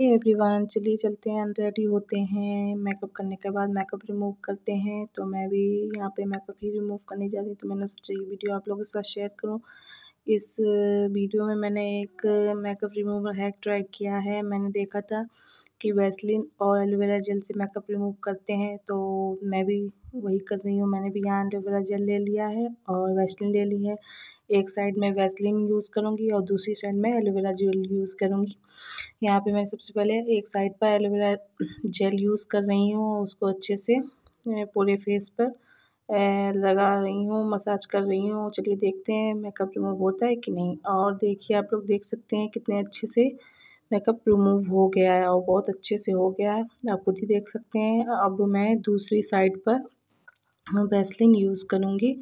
hey everyone चलिए चलते हैं रेडी होते हैं मेकअप करने के बाद मेकअप रिमूव करते हैं तो मैं भी यहाँ पे मेकअप ही रिमूव करने जा रही हूँ तो मैंने सोचा ये वीडियो आप लोगों के साथ शेयर करूँ इस वीडियो में मैंने एक मेकअप रिमूवर हैक ट्राई किया है मैंने देखा था कि वैसलिन और एलोवेरा जेल से मेकअप रिमूव करते हैं तो मैं भी वही कर रही हूँ मैंने भी यहाँ एलोवेरा जेल ले लिया है और वैसलिन ले ली है एक साइड में वैसलिन यूज़ करूँगी और दूसरी साइड में एलोवेरा जेल यूज़ करूँगी यहाँ पे मैं सबसे पहले एक साइड पर एलोवेरा जेल यूज़ कर रही हूँ उसको अच्छे से पूरे फेस पर लगा रही हूँ मसाज कर रही हूँ चलिए देखते हैं मेकअप रिमूव होता है कि नहीं और देखिए आप लोग देख सकते हैं कितने अच्छे से मेकअप रिमूव हो गया है और बहुत अच्छे से हो गया है आप खुद ही देख सकते हैं अब मैं दूसरी साइड पर वैसलिन यूज़ करूँगी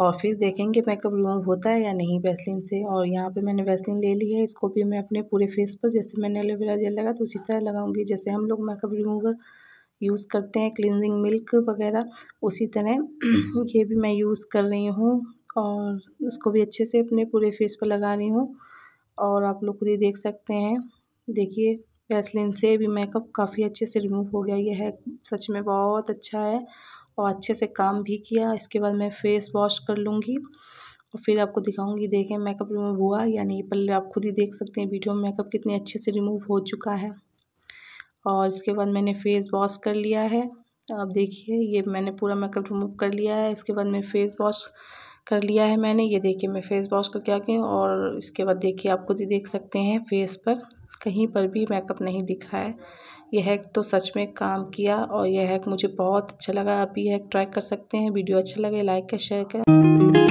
और फिर देखेंगे मेकअप रिमूव होता है या नहीं वैसलिन से और यहाँ पे मैंने वैसलिन ले ली है इसको भी मैं अपने पूरे फेस पर जैसे मैंने एलोवेरा जेल लगा तो उसी तरह लगाऊंगी जैसे हम लोग मेकअप रिमूवर यूज़ करते हैं क्लिनजिंग मिल्क वगैरह उसी तरह ये भी मैं यूज़ कर रही हूँ और इसको भी अच्छे से अपने पूरे फेस पर लगा रही हूँ और आप लोग खुद ही देख सकते हैं देखिए वैसलिन से भी मेकअप काफ़ी अच्छे से रिमूव हो गया यह है सच में बहुत अच्छा है और अच्छे से काम भी किया इसके बाद मैं फेस वॉश कर लूँगी और फिर आपको दिखाऊंगी देखें मेकअप रिमूव हुआ या नहीं पहले आप खुद ही देख सकते हैं वीडियो में मेकअप कितने अच्छे से रिमूव हो चुका है और इसके बाद मैंने फेस वॉश कर लिया है आप देखिए ये मैंने पूरा मेकअप रिमूव कर लिया है इसके बाद मैं फेस वॉश कर लिया है मैंने ये देखिए मैं फेस वॉश को क्या कहूँ और इसके बाद देखिए आप खुद ही देख सकते हैं फेस पर कहीं पर भी मेकअप नहीं दिख रहा है यह हैक तो सच में काम किया और यह हैक मुझे बहुत अच्छा लगा आप ये हैक ट्राई कर सकते हैं वीडियो अच्छा लगे लाइक कर शेयर करें